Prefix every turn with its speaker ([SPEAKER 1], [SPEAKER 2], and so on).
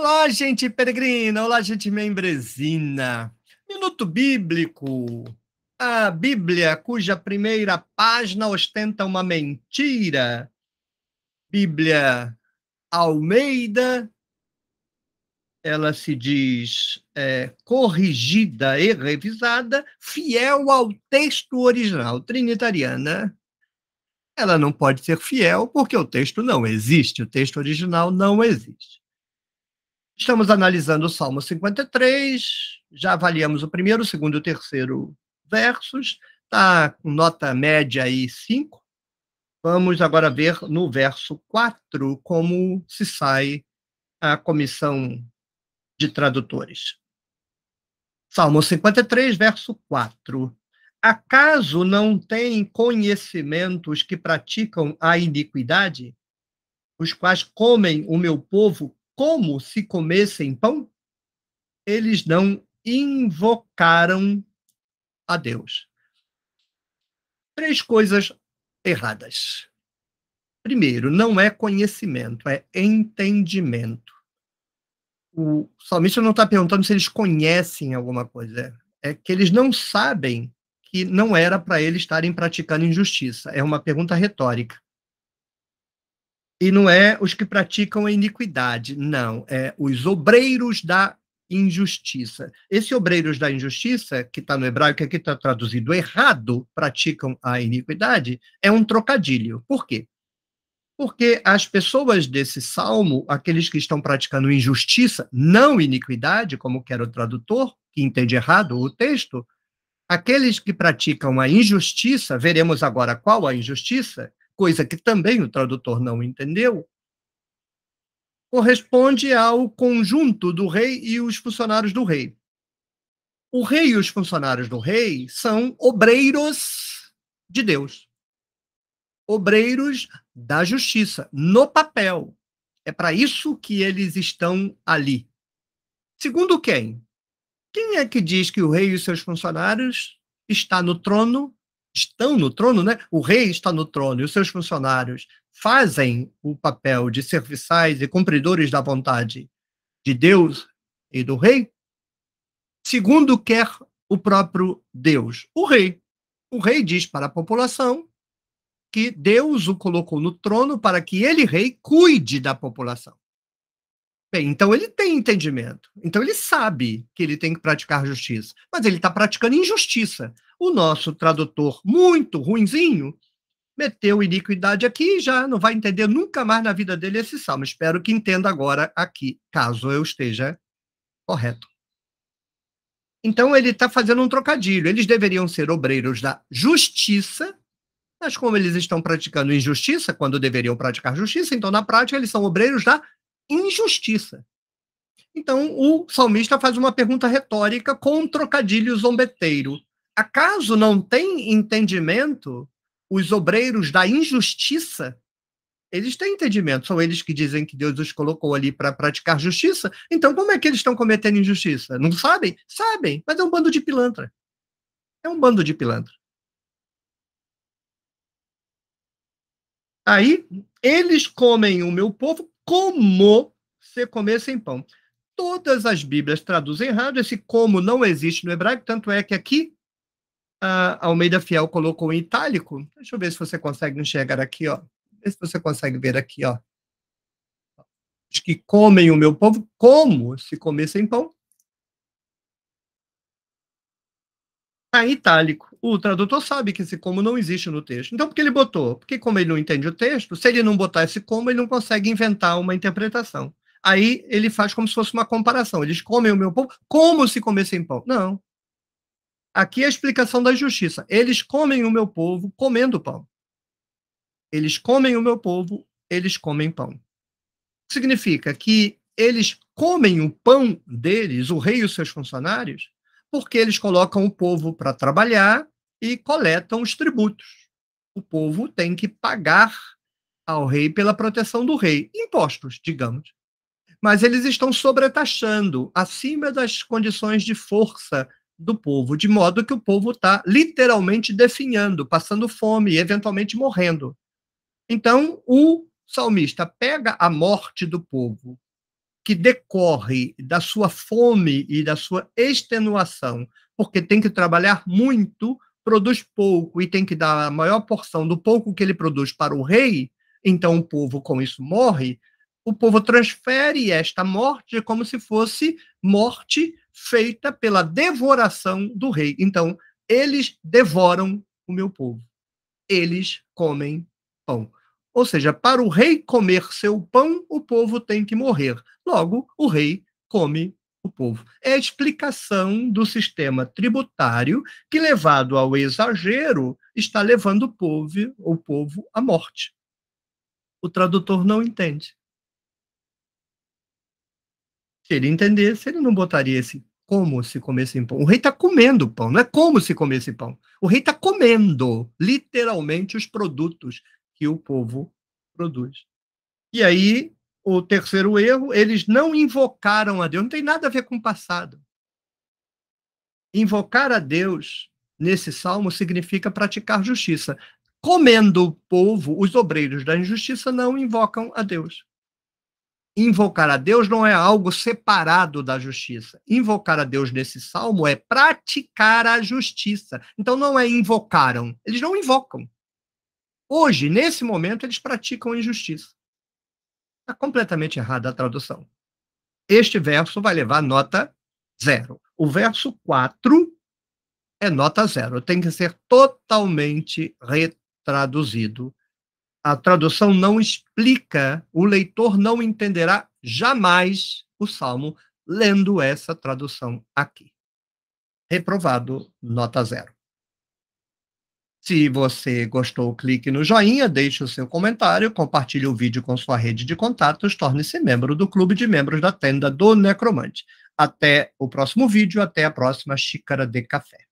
[SPEAKER 1] Olá, gente peregrina, olá, gente membresina. Minuto bíblico. A Bíblia, cuja primeira página ostenta uma mentira. Bíblia Almeida, ela se diz é, corrigida e revisada, fiel ao texto original trinitariana. Ela não pode ser fiel porque o texto não existe, o texto original não existe. Estamos analisando o Salmo 53, já avaliamos o primeiro, o segundo e o terceiro versos, está com nota média aí 5. Vamos agora ver no verso 4 como se sai a comissão de tradutores. Salmo 53, verso 4. Acaso não têm conhecimento os que praticam a iniquidade, os quais comem o meu povo como se comessem pão, eles não invocaram a Deus. Três coisas erradas. Primeiro, não é conhecimento, é entendimento. O salmista não está perguntando se eles conhecem alguma coisa, é que eles não sabem que não era para eles estarem praticando injustiça. É uma pergunta retórica. E não é os que praticam a iniquidade, não, é os obreiros da injustiça. Esse obreiros da injustiça, que está no hebraico, que aqui está traduzido errado, praticam a iniquidade, é um trocadilho. Por quê? Porque as pessoas desse salmo, aqueles que estão praticando injustiça, não iniquidade, como quer o tradutor, que entende errado o texto, aqueles que praticam a injustiça, veremos agora qual a injustiça, coisa que também o tradutor não entendeu, corresponde ao conjunto do rei e os funcionários do rei. O rei e os funcionários do rei são obreiros de Deus. Obreiros da justiça, no papel. É para isso que eles estão ali. Segundo quem? Quem é que diz que o rei e seus funcionários está no trono estão no trono, né? O rei está no trono e os seus funcionários fazem o papel de serviçais e cumpridores da vontade de Deus e do rei, segundo quer o próprio Deus, o rei. O rei diz para a população que Deus o colocou no trono para que ele, rei, cuide da população. Bem, então ele tem entendimento. Então ele sabe que ele tem que praticar justiça. Mas ele está praticando injustiça o nosso tradutor muito ruinzinho meteu iniquidade aqui e já não vai entender nunca mais na vida dele esse salmo. Espero que entenda agora aqui, caso eu esteja correto. Então ele está fazendo um trocadilho. Eles deveriam ser obreiros da justiça, mas como eles estão praticando injustiça, quando deveriam praticar justiça, então na prática eles são obreiros da injustiça. Então o salmista faz uma pergunta retórica com um trocadilho zombeteiro. Acaso não tem entendimento os obreiros da injustiça? Eles têm entendimento, são eles que dizem que Deus os colocou ali para praticar justiça. Então, como é que eles estão cometendo injustiça? Não sabem? Sabem, mas é um bando de pilantra. É um bando de pilantra. Aí, eles comem o meu povo como se comessem pão. Todas as Bíblias traduzem errado, esse como não existe no hebraico, tanto é que aqui a Almeida Fiel colocou em itálico. Deixa eu ver se você consegue enxergar aqui, ó. Ver se você consegue ver aqui, ó. Os que comem o meu povo, como se comessem pão. Está em itálico. O tradutor sabe que esse como não existe no texto. Então, por que ele botou? Porque, como ele não entende o texto, se ele não botar esse como, ele não consegue inventar uma interpretação. Aí ele faz como se fosse uma comparação. Eles comem o meu povo como se comessem pão. Não, Aqui é a explicação da justiça. Eles comem o meu povo comendo pão. Eles comem o meu povo, eles comem pão. Significa que eles comem o pão deles, o rei e os seus funcionários, porque eles colocam o povo para trabalhar e coletam os tributos. O povo tem que pagar ao rei pela proteção do rei, impostos, digamos. Mas eles estão sobretaxando acima das condições de força do povo, de modo que o povo está literalmente definhando, passando fome e eventualmente morrendo. Então, o salmista pega a morte do povo, que decorre da sua fome e da sua extenuação, porque tem que trabalhar muito, produz pouco e tem que dar a maior porção do pouco que ele produz para o rei, então o povo com isso morre. O povo transfere esta morte como se fosse morte feita pela devoração do rei. Então, eles devoram o meu povo. Eles comem pão. Ou seja, para o rei comer seu pão, o povo tem que morrer. Logo, o rei come o povo. É a explicação do sistema tributário que, levado ao exagero, está levando o povo, o povo à morte. O tradutor não entende. Se ele entendesse, ele não botaria esse como se comesse pão. O rei está comendo pão, não é como se comesse pão. O rei está comendo, literalmente, os produtos que o povo produz. E aí, o terceiro erro, eles não invocaram a Deus. Não tem nada a ver com o passado. Invocar a Deus nesse salmo significa praticar justiça. Comendo o povo, os obreiros da injustiça não invocam a Deus invocar a Deus não é algo separado da justiça. Invocar a Deus nesse salmo é praticar a justiça. Então não é invocaram, eles não invocam. Hoje, nesse momento, eles praticam injustiça. Está completamente errada a tradução. Este verso vai levar nota zero. O verso 4 é nota zero. Tem que ser totalmente retraduzido a tradução não explica, o leitor não entenderá jamais o salmo lendo essa tradução aqui. Reprovado, nota zero. Se você gostou, clique no joinha, deixe o seu comentário, compartilhe o vídeo com sua rede de contatos, torne-se membro do clube de membros da tenda do Necromante. Até o próximo vídeo, até a próxima xícara de café.